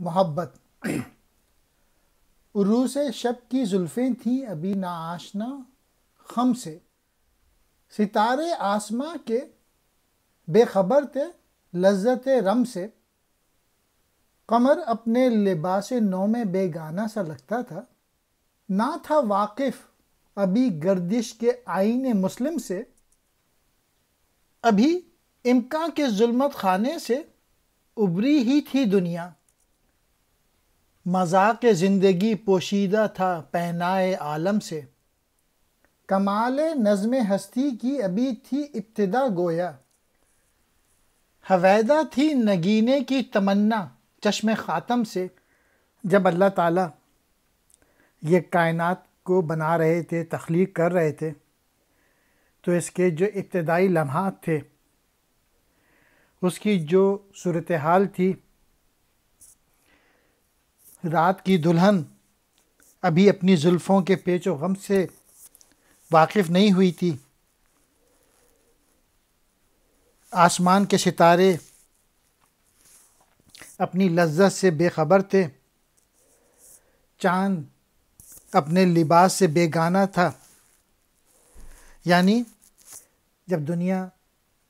मोहब्बत रूस शब की जुल्फ़ें थीं अभी ना आशना खम से सितारे आसमां के बेखबर थे लज्जत रम से कमर अपने लिबास नौ में बेगाना सा लगता था ना था वाकिफ़ अभी गर्दिश के आईने मुस्लिम से अभी इमका के जुल्मत खाने से उबरी ही थी दुनिया मजाक ज़िंदगी पोशीदा था पहनाए आलम से कमाल नज़म हस्ती की अभी थी इब्तदा गोया हवैदा थी नगीने की तमन्ना चश्म ख़ातम से जब अल्लाह ताला ये कायनात को बना रहे थे तख्लीक कर रहे थे तो इसके जो इब्तदाई लम्हात थे उसकी जो सूरत हाल थी रात की दुल्हन अभी अपनी जुल्फ़ों के पेच व गम से वाकिफ़ नहीं हुई थी आसमान के सितारे अपनी लज्जत से बेखबर थे चांद अपने लिबास से बेगाना था यानी जब दुनिया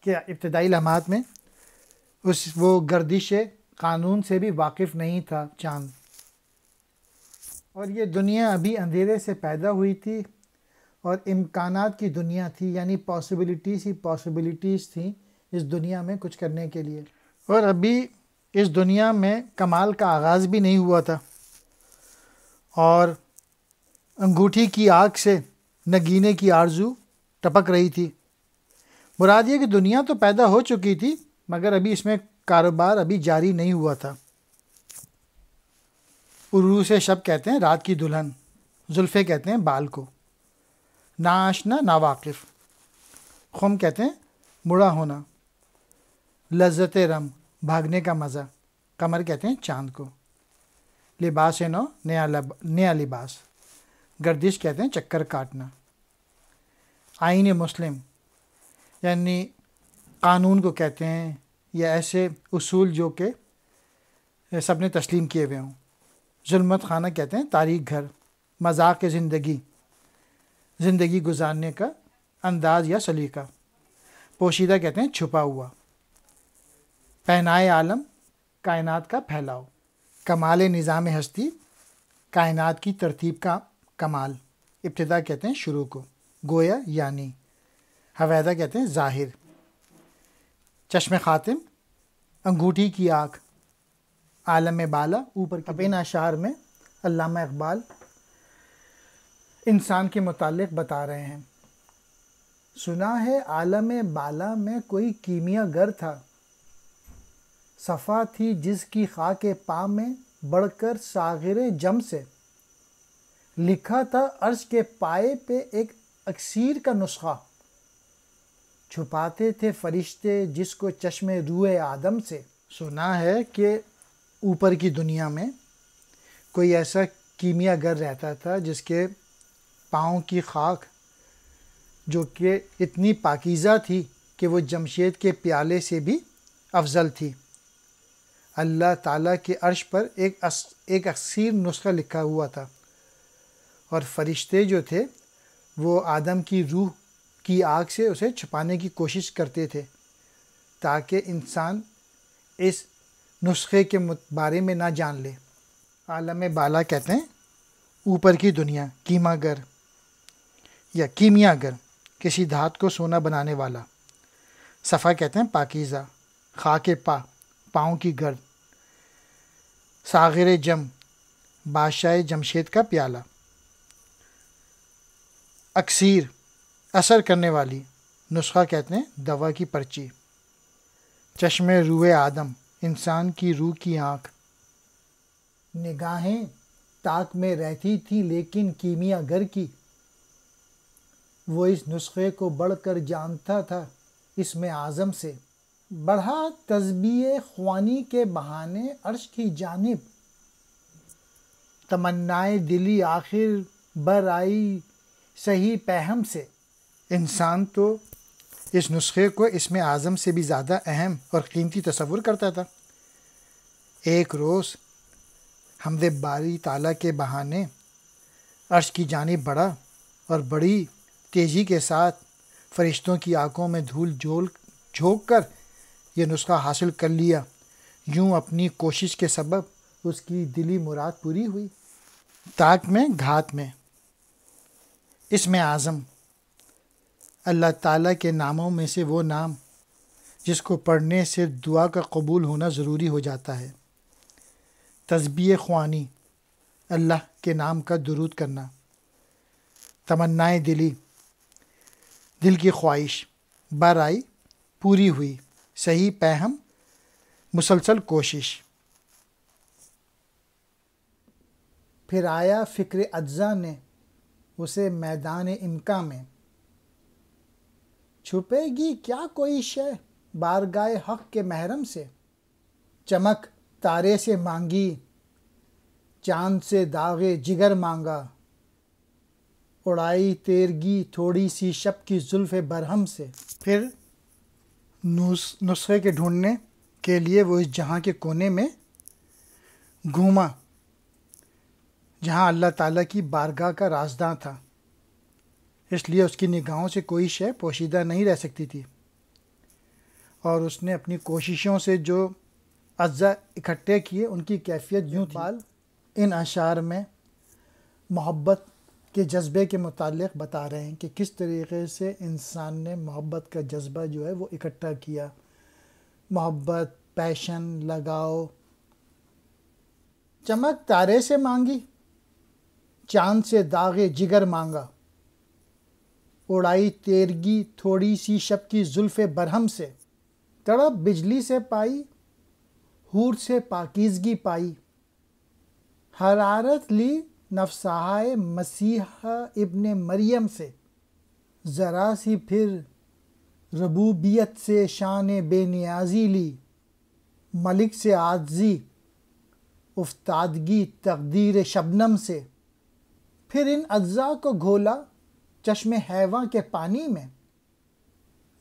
के इब्तदाई लम्हात में उस वो गर्दिश कानून से भी वाकिफ़ नहीं था चांद और ये दुनिया अभी अंधेरे से पैदा हुई थी और इम्कान की दुनिया थी यानी पॉसिबिलिटीज़ ही पॉसिबिलिटीज़ थी इस दुनिया में कुछ करने के लिए और अभी इस दुनिया में कमाल का आगाज़ भी नहीं हुआ था और अंगूठी की आग से नगीने की आरजू टपक रही थी मुराद ये कि दुनिया तो पैदा हो चुकी थी मगर अभी इसमें कारोबार अभी जारी नहीं हुआ था उर्रू से शब कहते हैं रात की दुल्हन जुल्फ़े कहते हैं बाल को नाशना नावाकिफ़ खुम कहते हैं मुड़ा होना लज्जत रम भागने का मज़ा कमर कहते हैं चांद को लिबास नो नया लब नया लिबास गर्दिश कहते हैं चक्कर काटना आइन मुस्लिम यानी कानून को कहते हैं या ऐसे उसूल जो कि सब ने तस्लीम किए हुए हों जुलमत खाना कहते हैं तारीख घर मजाक ज़िंदगी ज़िंदगी गुजारने का अंदाज या सलीका पोशीदा कहते हैं छुपा हुआ पहनाए आलम कायनात का फैलाओ कमाल निज़ाम हस्ती कायनात की तरतीब का कमाल इब्तदा कहते हैं शुरू को गोया यानी हवैदा कहते हैं जाहिर चश्म खातिम अंगूठी की आँख आलम बाला ऊपर कबीन अशार में अल्लामा इकबाल इंसान के मुतालिक बता रहे हैं सुना है आलम बाला में कोई कीमिया गर था सफ़ा थी जिसकी खाक पा में बढ़कर सागर जम से लिखा था अर्श के पाए पे एक अक्सीर का नुस्खा छुपाते थे फरिश्ते जिसको चश्मे रूए आदम से सुना है कि ऊपर की दुनिया में कोई ऐसा कीमियागर रहता था जिसके पाँव की खाक जो कि इतनी पाकिज़ा थी कि वो जमशेद के प्याले से भी अफजल थी अल्लाह ताला के अर्श पर एक अस, एक अक्सर नुस्खा लिखा हुआ था और फरिश्ते जो थे वो आदम की रूह की आग से उसे छुपाने की कोशिश करते थे ताकि इंसान इस नुस्खे के बारे में ना जान ले आलम बाला कहते हैं ऊपर की दुनिया कीमागर या कीमियागर किसी धात को सोना बनाने वाला सफ़ा कहते हैं पाकिज़ा खा के पा पाँव की गर्द सागर जम बादशाह जमशेद का प्याला अक्सर असर करने वाली नुस्खा कहते हैं दवा की पर्ची चश्मे रूए आदम इंसान की रूह की आँख निगाहें ताक में रहती थी लेकिन कीमिया घर की वो इस नुस्खे को बढ़कर जानता था इसमें आज़म से बढ़ा तस्बी ख्वानी के बहाने अर्श की जानब तमन्नाएं दिली आखिर बर आई सही पहम से इंसान तो इस नुस्खे को इसमें आज़म से भी ज़्यादा अहम और कीमती तस्वुर करता था एक रोज़ हमदे बारी ताला के बहाने अर्श की जानब बढ़ा और बड़ी तेज़ी के साथ फरिश्तों की आँखों में धूल झोल झोंक कर यह नुस्खा हासिल कर लिया यूं अपनी कोशिश के सबब उसकी दिली मुराद पूरी हुई ताक में घात में इसमें आज़म अल्लाह ताला के नामों में से वो नाम जिसको पढ़ने से दुआ का कबूल होना ज़रूरी हो जाता है तस्बी ख़्वानी अल्लाह के नाम का दुरूद करना तमन्नाए दिली दिल की ख्वाहिश बर आई पूरी हुई सही पहम मुसलसल कोशिश फिर आया फ़िक्र अज्जा ने उसे मैदान इमका में छुपेगी क्या कोई शय बारगाए हक के महरम से चमक तारे से मांगी चांद से दागे जिगर मांगा उड़ाई तेरगी थोड़ी सी शब की जुल्फ़ बरहम से फिर नुस्खे के ढूंढने के लिए वो इस जहाँ के कोने में घूमा जहाँ अल्लाह ताला की बारगाह का राजदा था इसलिए उसकी निगाहों से कोई शय पोशीदा नहीं रह सकती थी और उसने अपनी कोशिशों से जो अज्जा इकट्ठे किए उनकी कैफियत यूँ बाल इन अशार में मोहब्बत के जज्बे के मुतालिक बता रहे हैं कि किस तरीके से इंसान ने मोहब्बत का जज्बा जो है वो इकट्ठा किया मोहब्बत पैशन लगाओ चमक तारे से मांगी चांद से दागे जिगर मांगा उड़ाई तेरगी थोड़ी सी शब की जुल्फ़ बरहम से तड़प बिजली से पाई हूर से पाकिजगी पाई हरारत ली नफसहाय मसीहा इबन मरियम से ज़रा सी फिर रबूबियत से शान बेनियाजी ली मलिक से आजी उफ्तादगी तकदीर शबनम से फिर इन अज्जा को घोला चश्मे हैवा के पानी में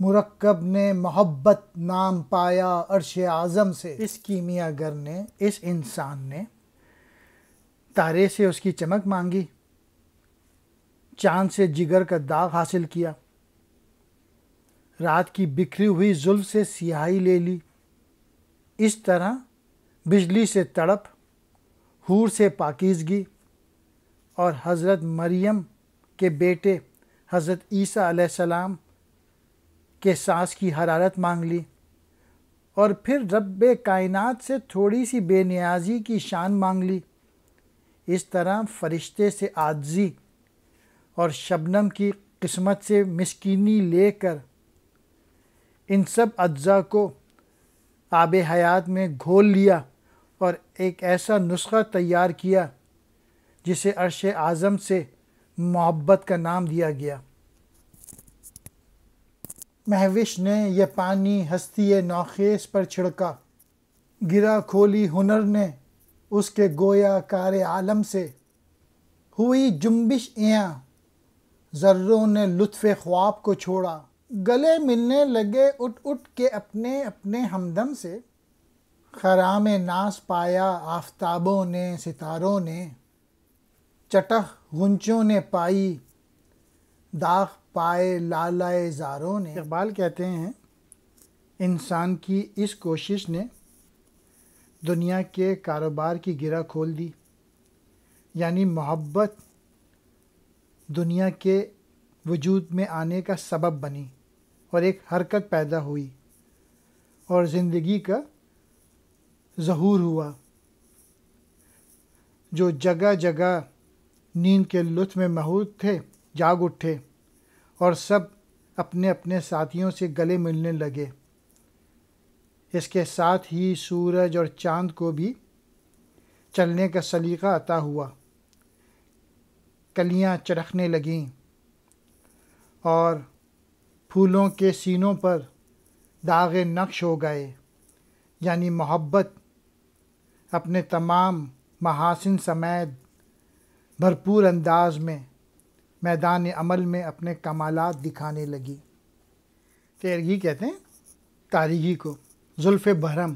मुरक्कब ने मोहब्बत नाम पाया अरश आज़म से इस कीमियागर ने इस इंसान ने तारे से उसकी चमक मांगी चांद से जिगर का दाग हासिल किया रात की बिखरी हुई जुल्फ से सियाही ले ली इस तरह बिजली से तड़प हूर से पाकिजगी और हज़रत मरियम के बेटे हज़रत ईसा आसमाम के सांस की हरारत मांग ली और फिर रब कायन से थोड़ी सी बेनियाजी की शान मांग ली इस तरह फरिश्ते से आजजी और शबनम की किस्मत से मिसकीनी लेकर इन सब अज्जा को आब हयात में घोल लिया और एक ऐसा नुस्खा तैयार किया जिसे अरश आज़म से मोहब्बत का नाम दिया गया महविश ने यह पानी हस्ती नौखेस पर छिड़का गिरा खोली हुनर ने उसके गोया कार आलम से हुई जुम्बिश एया जर्रों ने लुत्फ़ ख्वाब को छोड़ा गले मिलने लगे उठ उठ के अपने अपने हमदम से खराम नास पाया आफताबों ने सितारों ने चटख गुंचों ने पाई दाख पाए लालाए जारों ने इकबाल कहते हैं इंसान की इस कोशिश ने दुनिया के कारोबार की गिरा खोल दी यानी मोहब्बत दुनिया के वजूद में आने का सबब बनी और एक हरकत पैदा हुई और ज़िंदगी का जहूर हुआ जो जगह जगह नींद के लुत्फ में महूद थे जाग उठे और सब अपने अपने साथियों से गले मिलने लगे इसके साथ ही सूरज और चांद को भी चलने का सलीका अता हुआ कलियां चढ़कने लगीं और फूलों के सीनों पर दागे नक्श हो गए यानी मोहब्बत अपने तमाम महासिन समेत भरपूर अंदाज में मैदान अमल में अपने कमालात दिखाने लगी तैरगी कहते हैं तारीगी को जुल्फ़ बहरम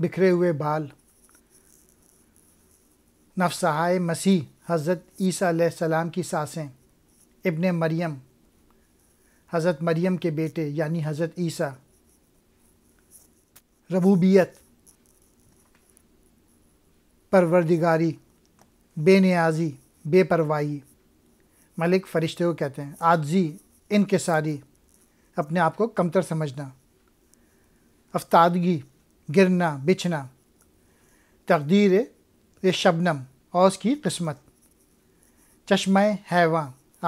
बिखरे हुए बाल नफसहाय मसीह हज़रत ईसा सलाम की सासें इबन मरियम हज़रत मरियम के बेटे यानी हज़रत ईसा रबूबियत परवरदिगारी बेनियाजी बेपरवाही मलिक फरिश्ते को कहते हैं आजी सारी अपने आप को कमतर समझना अफ्तादगी गिरना बिछना तकदीर ये शबनम और उसकी किस्मत चश्मा हैवा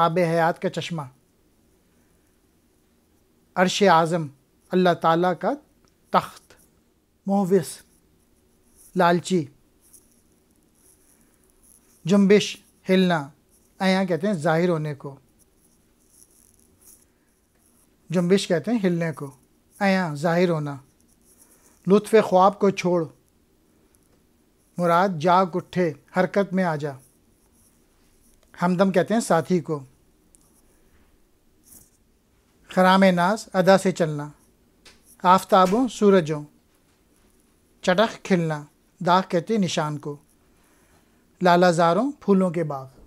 आब हयात का चश्मा अरश आज़म अल्लाह ताला का तख्त मोविस लालची जुम्बिश हिलना यहाँ कहते हैं जाहिर होने को जुम्बिश कहते हैं हिलने को अँ जाहिर होना लुत्फ़ ख्वाब को छोड़ मुराद जाग उठे हरकत में आ जा हमदम कहते हैं साथी को खराम नाज अदा से चलना आफ्ताबों सूरजों चटख खिलना दाग कहते हैं निशान को लालाजारों फूलों के बाग